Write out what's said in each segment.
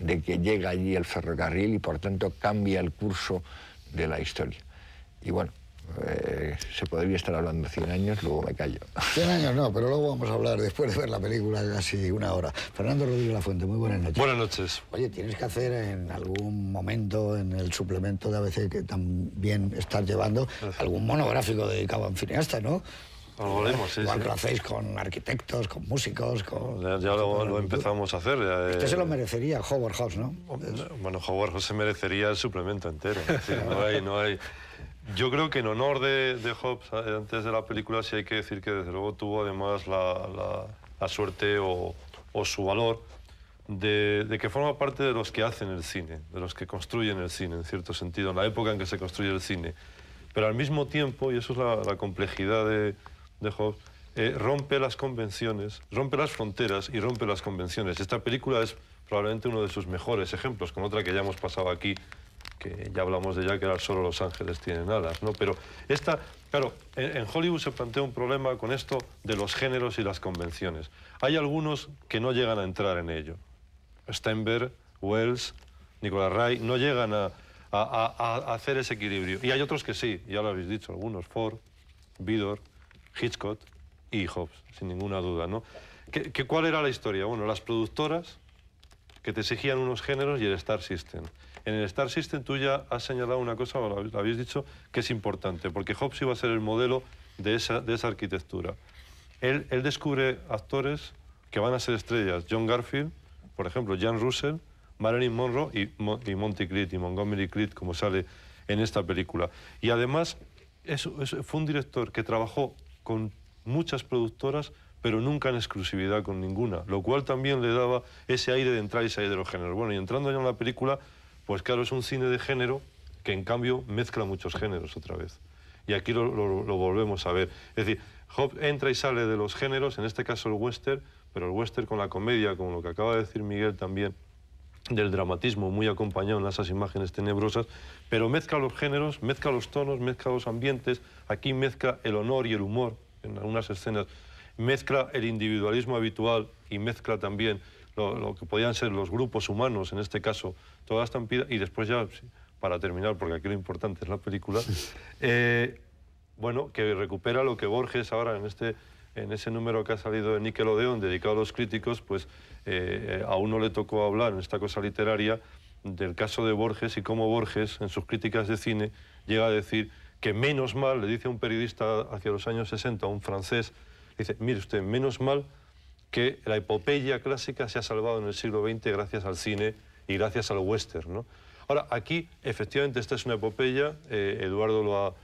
de que llega allí el ferrocarril y por tanto cambia el curso de la historia. Y bueno, eh, se podría estar hablando 100 años, luego me callo. 100 años no, pero luego vamos a hablar después de ver la película casi una hora. Fernando Rodríguez La Fuente, muy buenas noches. Buenas noches. Oye, tienes que hacer en algún momento, en el suplemento de ABC que también estás llevando, algún monográfico dedicado a un cineasta, ¿no? lo hacéis con arquitectos, con músicos, con... Ya, lo, empezamos a hacer. Este eh, se lo merecería Howard House, ¿no? Bueno, Howard House se merecería el suplemento entero. no hay, no hay... Yo creo que en honor de, de eh, antes de la película, sí hay que decir que desde luego tuvo además la, la, suerte o, o, su valor de, de, que forma parte de los que hacen el cine, de los que construyen el cine, en cierto sentido, en la época en que se construye el cine. Pero al mismo tiempo, y eso es la complejidad de, de eh, rompe las convenciones, rompe las fronteras y rompe las convenciones. Esta película es probablemente uno de sus mejores ejemplos, con otra que ya hemos pasado aquí, que ya hablamos de ya que era solo Los Ángeles tienen alas, ¿no? Pero esta, claro, en, Hollywood se plantea un problema con esto de los géneros y las convenciones. Hay algunos que no llegan a entrar en ello. Steinberg, Wells, Nicolas Ray, no llegan a, a hacer ese equilibrio. Y hay otros que sí, ya lo habéis dicho, algunos, Ford, Vidor, Hitchcock y Hobbes, sin ninguna duda, ¿no? ¿Qué, cuál era la historia? Bueno, las productoras que te exigían unos géneros y el Star System. En el Star System tú ya has señalado una cosa, lo habéis dicho, que es importante, porque Hobbes iba a ser el modelo de esa, de esa arquitectura. Él, descubre actores que van a ser estrellas. John Garfield, por ejemplo, Jan Russell, Marilyn Monroe y, Monty Creed y Montgomery Creed, como sale en esta película. Y además fue un director que trabajó con muchas productoras, pero nunca en exclusividad con ninguna, lo cual también le daba ese aire de entrar y salir de los géneros. Bueno, y entrando ya en la película, pues claro, es un cine de género que en cambio mezcla muchos géneros otra vez. Y aquí lo, volvemos a ver. Es decir, Hobbes entra y sale de los géneros, en este caso el western, pero el western con la comedia, como lo que acaba de decir Miguel también, del dramatismo muy acompañado en esas imágenes tenebrosas, pero mezcla los géneros, mezcla los tonos, mezcla los ambientes, aquí mezcla el honor y el humor en algunas escenas, mezcla el individualismo habitual y mezcla también lo, que podían ser los grupos humanos, en este caso, toda esta y después ya, para terminar, porque aquí lo importante es la película, eh, bueno, que recupera lo que Borges ahora en este en ese número que ha salido de Nickelodeon, dedicado a los críticos, pues eh, eh, a uno le tocó hablar en esta cosa literaria del caso de Borges y cómo Borges, en sus críticas de cine, llega a decir que menos mal, le dice un periodista hacia los años 60, un francés, dice, mire usted, menos mal que la epopeya clásica se ha salvado en el siglo XX gracias al cine y gracias al western. Ahora, aquí, efectivamente, esta es una epopeya, eh, Eduardo lo ha,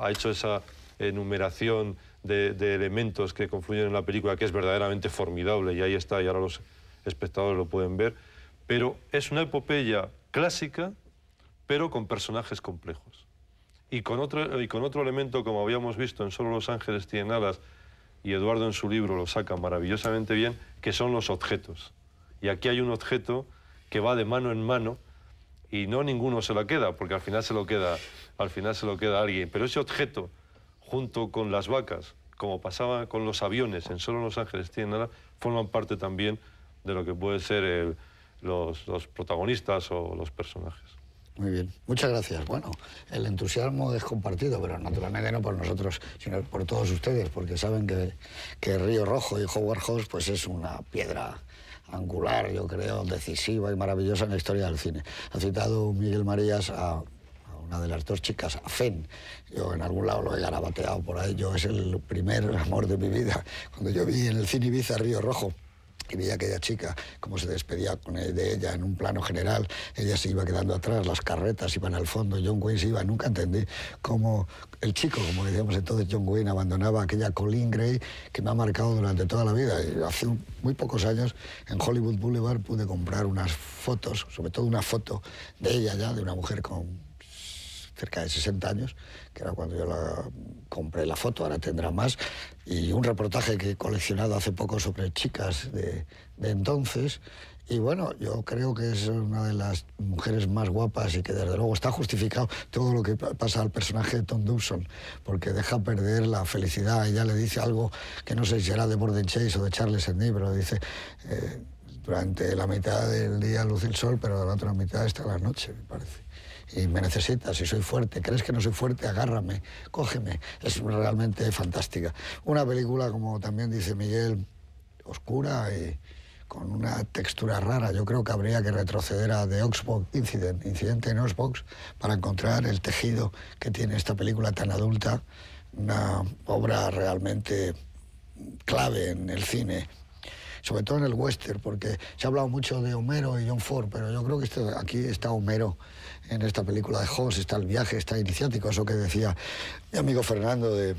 ha hecho esa enumeración de, elementos que confluyen en la película, que es verdaderamente formidable, y ahí está, y ahora los espectadores lo pueden ver, pero es una epopeya clásica, pero con personajes complejos. Y con otro, y con otro elemento, como habíamos visto en Solo los ángeles tienen alas, y Eduardo en su libro lo saca maravillosamente bien, que son los objetos. Y aquí hay un objeto que va de mano en mano y no ninguno se lo queda, porque al final se lo queda, al final se lo queda alguien. Pero ese objeto junto con las vacas, como pasaba con los aviones en solo Los Ángeles tienen forman parte también de lo que puede ser los, protagonistas o los personajes. Muy bien, muchas gracias. Bueno, el entusiasmo es compartido, pero naturalmente no por nosotros, sino por todos ustedes, porque saben que, Río Rojo y Howard Hawks pues es una piedra angular, yo creo, decisiva y maravillosa en la historia del cine. Ha citado Miguel Marías a una de las dos chicas, Fen. Yo en algún lado lo he garabateado por ahí. Yo es el primer amor de mi vida. Cuando yo vi en el cine Ibiza Río Rojo, y veía a aquella chica cómo se despedía e-, de ella en un plano general, ella se iba quedando atrás, las carretas iban al fondo, John Wayne se iba, nunca entendí cómo el chico, como decíamos entonces, John Wayne abandonaba aquella Colleen Gray que me ha marcado durante toda la vida. Y hace muy pocos años en Hollywood Boulevard pude comprar unas fotos, sobre todo una foto de ella ya, de una mujer con cerca de 60 años, que era cuando yo la compré la foto, ahora tendrá más, y un reportaje que he coleccionado hace poco sobre chicas de, entonces. Y bueno, yo creo que es una de las mujeres más guapas y que desde luego está justificado todo lo que pasa al personaje de Tom dubson porque deja perder la felicidad. Ella le dice algo que no sé si era de Borden Chase o de Charles el pero dice, eh, durante la mitad del día luce el sol, pero durante la otra mitad está la noche, me parece y me necesitas y soy fuerte, crees que no soy fuerte, agárrame, cógeme. Es realmente fantástica. Una película, como también dice Miguel, oscura y con una textura rara. Yo creo que habría que retroceder a The Oxbox Incident, incidente en Oxbox, para encontrar el tejido que tiene esta película tan adulta, una obra realmente clave en el cine sobre todo en el western, porque se ha hablado mucho de Homero y John Ford, pero yo creo que aquí está Homero en esta película de Holmes, está el viaje, está iniciático, eso que decía mi amigo Fernando de,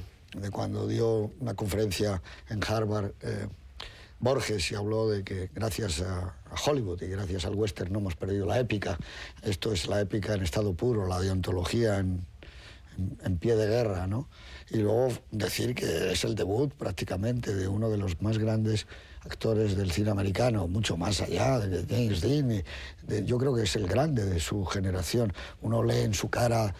cuando dio una conferencia en Harvard. Eh, Borges y habló de que gracias a Hollywood y gracias al western no hemos perdido la épica. Esto es la épica en estado puro, la deontología en en pie de guerra, ¿no? Y luego decir que es el debut prácticamente de uno de los más grandes actores del cine americano, mucho más allá de James Dean. yo creo que es el grande de su generación. Uno lee en su cara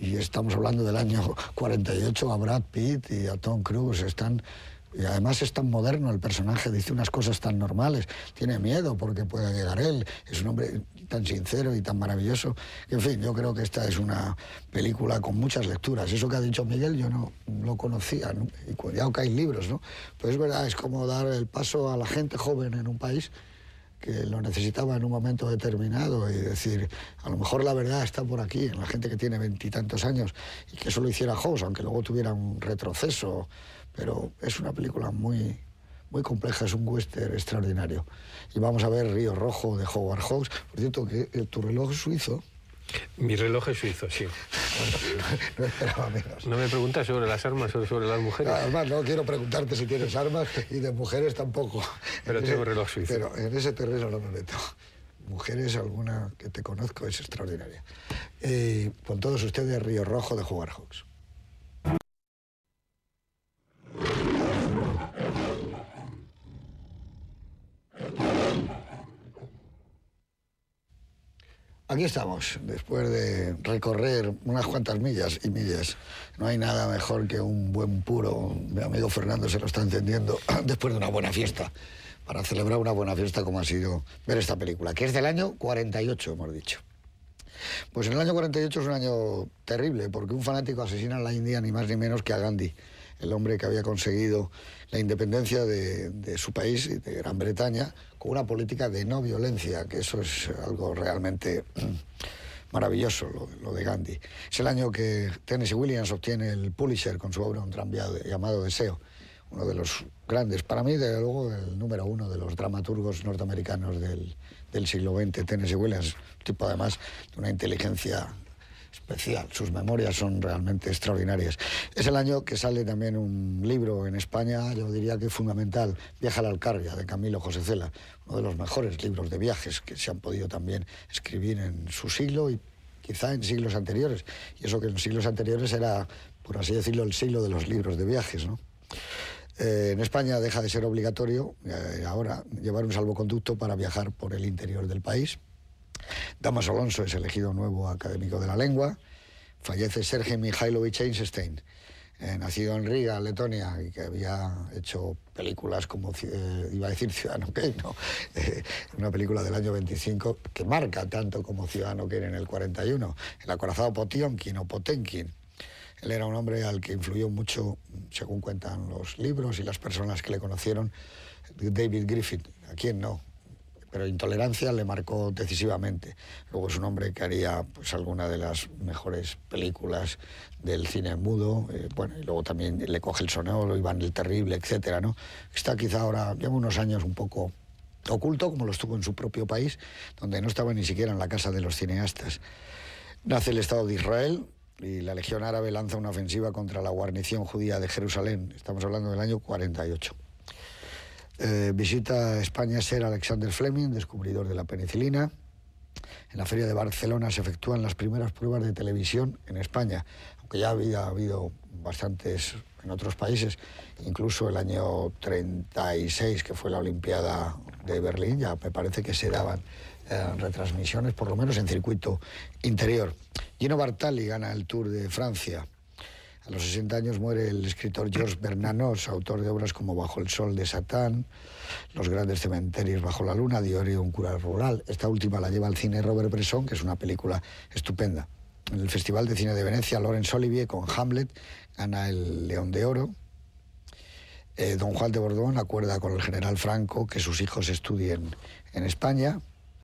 y estamos hablando del año 48 a Brad Pitt y a Tom Cruise, están y además es tan moderno el personaje, dice unas cosas tan normales, tiene miedo porque pueda llegar él, es un hombre tan sincero y tan maravilloso. En fin, yo creo que esta es una película con muchas lecturas. Eso que ha dicho Miguel yo no lo conocía, y cuidado que hay libros, ¿no? Pues es verdad, es como dar el paso a la gente joven en un país que lo necesitaba en un momento determinado y decir, a lo mejor la verdad está por aquí, en la gente que tiene veintitantos años y que solo hiciera Hobbes, aunque luego tuviera un retroceso, pero es una película muy, muy compleja, es un western extraordinario. Y vamos a ver Río Rojo de Howard Hawks. Por cierto, que eh, tu reloj suizo mi reloj es suizo, sí. no, me preguntas sobre las armas o sobre las mujeres. además, no quiero preguntarte si tienes armas y de mujeres tampoco. Pero tengo ese, reloj suizo. Pero en ese terreno no me meto. Mujeres, alguna que te conozco es extraordinaria. Eh, con todos ustedes, Río Rojo de Jugar Hawks. Aquí estamos, después de recorrer unas cuantas millas y millas. No hay nada mejor que un buen puro, mi amigo Fernando se lo está entendiendo, después de una buena fiesta, para celebrar una buena fiesta como ha sido ver esta película, que es del año 48, hemos dicho. Pues en el año 48 es un año terrible, porque un fanático asesina a la India ni más ni menos que a Gandhi el hombre que había conseguido la independencia de, su país, de Gran Bretaña, con una política de no violencia, que eso es algo realmente mm, maravilloso, lo, de Gandhi. Es el año que Tennessee Williams obtiene el Pulitzer con su obra Un tranvía llamado Deseo, uno de los grandes, para mí, desde luego, el número uno de los dramaturgos norteamericanos del, del siglo XX, Tennessee Williams, tipo además de una inteligencia especial. Sus memorias son realmente extraordinarias. Es el año que sale también un libro en España, yo diría que fundamental, Viaja a la Alcarria, de Camilo José Cela, uno de los mejores libros de viajes que se han podido también escribir en su siglo y quizá en siglos anteriores. Y eso que en siglos anteriores era, por así decirlo, el siglo de los libros de viajes, eh, en España deja de ser obligatorio eh, ahora llevar un salvoconducto para viajar por el interior del país, Damas Alonso es elegido nuevo académico de la lengua. Fallece Sergei Mikhailovich Einstein, eh, nacido en Riga, Letonia, y que había hecho películas como, eh, iba a decir Ciudadano Kane, ¿no? Eh, una película del año 25 que marca tanto como Ciudadano Kane en el 41, el acorazado Potionkin o Potenkin. Él era un hombre al que influyó mucho, según cuentan los libros y las personas que le conocieron, David Griffith, a quien no, pero Intolerancia le marcó decisivamente. Luego es un hombre que haría pues, alguna de las mejores películas del cine mudo, eh, bueno, y luego también le coge el sonoro, Iván el Terrible, etcétera, ¿no? Está quizá ahora, lleva unos años un poco oculto, como lo estuvo en su propio país, donde no estaba ni siquiera en la casa de los cineastas. Nace el Estado de Israel, y la Legión Árabe lanza una ofensiva contra la guarnición judía de Jerusalén. Estamos hablando del año 48 visita eh, visita España ser Alexander Fleming, descubridor de la penicilina. En la Feria de Barcelona se efectúan las primeras pruebas de televisión en España, aunque ya había habido bastantes en otros países, incluso el año 36, que fue la Olimpiada de Berlín, ya me parece que se daban eh, retransmisiones, por lo menos en circuito interior. Gino Bartali gana el Tour de Francia. A los 60 años muere el escritor George Bernanos, autor de obras como Bajo el sol de Satán, Los grandes cementerios bajo la luna, Diario un cura rural. Esta última la lleva al cine Robert Bresson, que es una película estupenda. En el Festival de Cine de Venecia, Laurence Olivier con Hamlet gana el León de Oro. Eh, don Juan de Bordón acuerda con el general Franco que sus hijos estudien en España.